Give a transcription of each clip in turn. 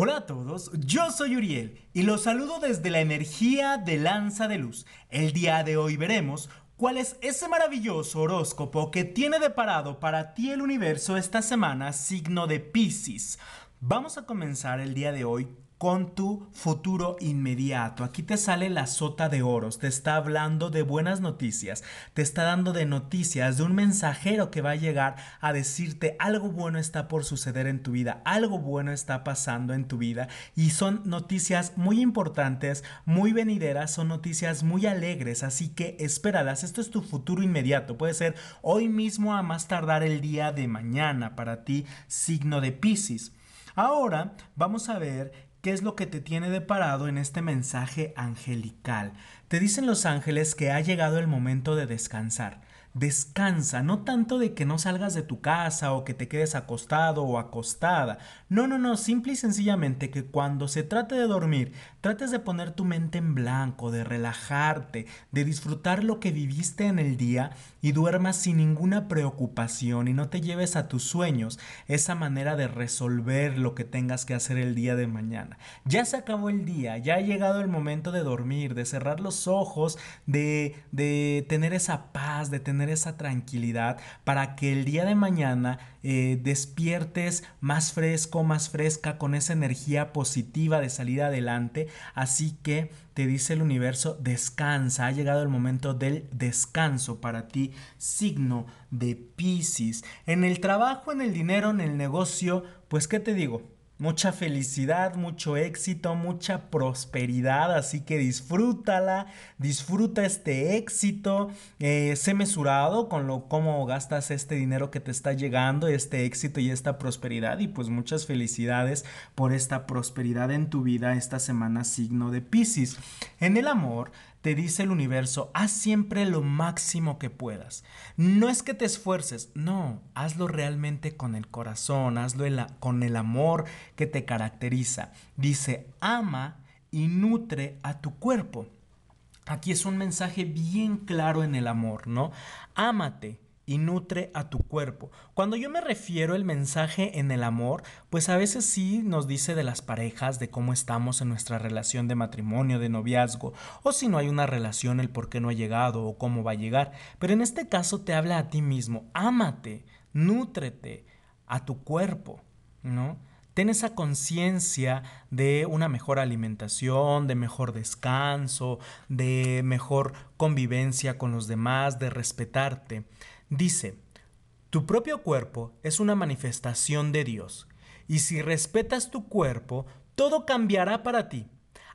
Hola a todos, yo soy Uriel y los saludo desde la energía de Lanza de Luz. El día de hoy veremos cuál es ese maravilloso horóscopo que tiene deparado para ti el universo esta semana, signo de Pisces. Vamos a comenzar el día de hoy con tu futuro inmediato. Aquí te sale la sota de oros, te está hablando de buenas noticias, te está dando de noticias, de un mensajero que va a llegar a decirte algo bueno está por suceder en tu vida, algo bueno está pasando en tu vida y son noticias muy importantes, muy venideras, son noticias muy alegres, así que espéralas, esto es tu futuro inmediato, puede ser hoy mismo a más tardar el día de mañana para ti, signo de Pisces. Ahora vamos a ver qué es lo que te tiene deparado en este mensaje angelical. Te dicen los ángeles que ha llegado el momento de descansar descansa, no tanto de que no salgas de tu casa o que te quedes acostado o acostada. No, no, no, simple y sencillamente que cuando se trate de dormir, trates de poner tu mente en blanco, de relajarte, de disfrutar lo que viviste en el día y duermas sin ninguna preocupación y no te lleves a tus sueños esa manera de resolver lo que tengas que hacer el día de mañana. Ya se acabó el día, ya ha llegado el momento de dormir, de cerrar los ojos, de, de tener esa paz, de tener esa tranquilidad para que el día de mañana eh, despiertes más fresco, más fresca, con esa energía positiva de salir adelante. Así que te dice el universo, descansa, ha llegado el momento del descanso para ti, signo de Pisces. En el trabajo, en el dinero, en el negocio, pues ¿qué te digo? mucha felicidad, mucho éxito, mucha prosperidad. Así que disfrútala, disfruta este éxito. Eh, sé mesurado con lo cómo gastas este dinero que te está llegando, este éxito y esta prosperidad. Y pues muchas felicidades por esta prosperidad en tu vida esta semana, signo de Pisces. En el amor, te dice el universo, haz siempre lo máximo que puedas. No es que te esfuerces, no, hazlo realmente con el corazón, hazlo con el amor que te caracteriza. Dice, ama y nutre a tu cuerpo. Aquí es un mensaje bien claro en el amor, ¿no? Ámate, y nutre a tu cuerpo. Cuando yo me refiero el mensaje en el amor, pues a veces sí nos dice de las parejas, de cómo estamos en nuestra relación de matrimonio, de noviazgo, o si no hay una relación, el por qué no ha llegado o cómo va a llegar. Pero en este caso te habla a ti mismo, ámate, nútrete a tu cuerpo, ¿no? ten esa conciencia de una mejor alimentación, de mejor descanso, de mejor convivencia con los demás, de respetarte. Dice, tu propio cuerpo es una manifestación de Dios, y si respetas tu cuerpo, todo cambiará para ti.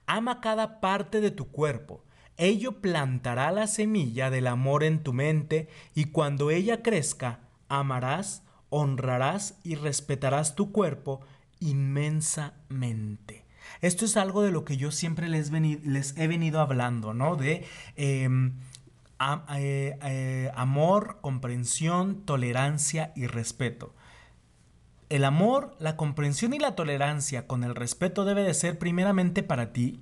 Ama cada parte de tu cuerpo. Ello plantará la semilla del amor en tu mente y cuando ella crezca, amarás, honrarás y respetarás tu cuerpo inmensamente. Esto es algo de lo que yo siempre les, he venido hablando, ¿no? De... Em, eh, eh, amor, comprensión, tolerancia y respeto. El amor, la comprensión y la tolerancia con el respeto debe de ser primeramente para ti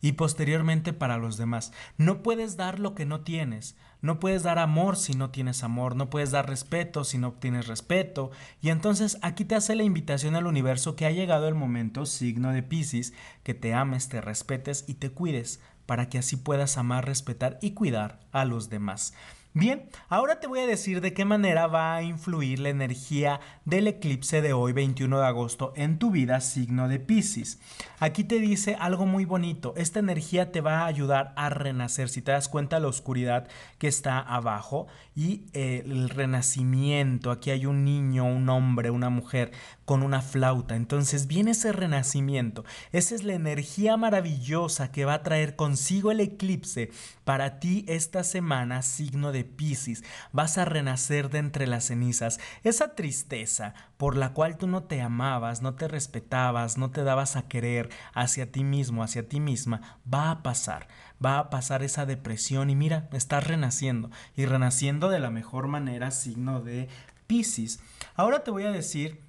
y posteriormente para los demás. No puedes dar lo que no tienes. No puedes dar amor si no tienes amor. No puedes dar respeto si no obtienes respeto. Y entonces aquí te hace la invitación al universo que ha llegado el momento, signo de Pisces, que te ames, te respetes y te cuides para que así puedas amar, respetar y cuidar a los demás. Bien, ahora te voy a decir de qué manera va a influir la energía del eclipse de hoy 21 de agosto en tu vida signo de Pisces. Aquí te dice algo muy bonito, esta energía te va a ayudar a renacer, si te das cuenta la oscuridad que está abajo y eh, el renacimiento, aquí hay un niño, un hombre, una mujer, con una flauta. Entonces viene ese renacimiento. Esa es la energía maravillosa que va a traer consigo el eclipse para ti esta semana, signo de Pisces. Vas a renacer de entre las cenizas. Esa tristeza por la cual tú no te amabas, no te respetabas, no te dabas a querer hacia ti mismo, hacia ti misma, va a pasar. Va a pasar esa depresión y mira, estás renaciendo y renaciendo de la mejor manera, signo de Pisces. Ahora te voy a decir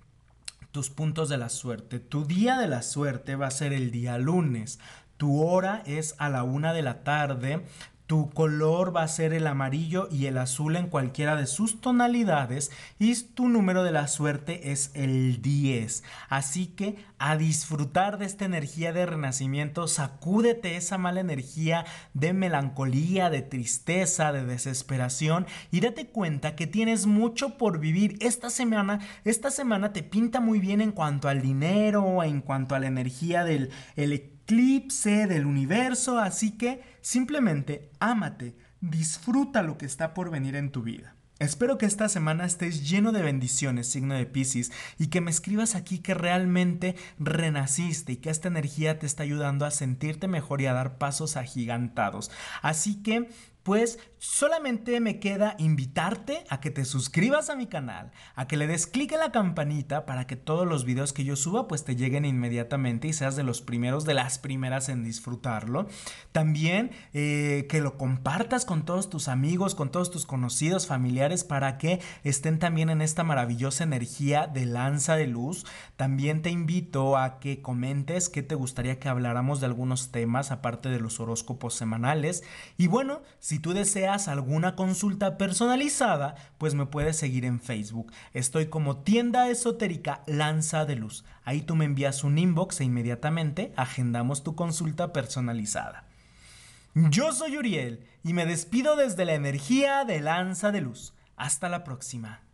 tus puntos de la suerte. Tu día de la suerte va a ser el día lunes. Tu hora es a la una de la tarde. Tu color va a ser el amarillo y el azul en cualquiera de sus tonalidades y tu número de la suerte es el 10. Así que a disfrutar de esta energía de renacimiento, sacúdete esa mala energía de melancolía, de tristeza, de desesperación y date cuenta que tienes mucho por vivir. Esta semana, esta semana te pinta muy bien en cuanto al dinero, en cuanto a la energía del eclipse, del universo, así que simplemente ámate, disfruta lo que está por venir en tu vida. Espero que esta semana estés lleno de bendiciones, signo de Pisces, y que me escribas aquí que realmente renaciste y que esta energía te está ayudando a sentirte mejor y a dar pasos agigantados. Así que pues solamente me queda invitarte a que te suscribas a mi canal, a que le des clic a la campanita para que todos los videos que yo suba pues te lleguen inmediatamente y seas de los primeros, de las primeras en disfrutarlo. También eh, que lo compartas con todos tus amigos, con todos tus conocidos, familiares, para que estén también en esta maravillosa energía de lanza de luz. También te invito a que comentes qué te gustaría que habláramos de algunos temas aparte de los horóscopos semanales. Y bueno, si si tú deseas alguna consulta personalizada, pues me puedes seguir en Facebook. Estoy como tienda esotérica Lanza de Luz. Ahí tú me envías un inbox e inmediatamente agendamos tu consulta personalizada. Yo soy Uriel y me despido desde la energía de Lanza de Luz. Hasta la próxima.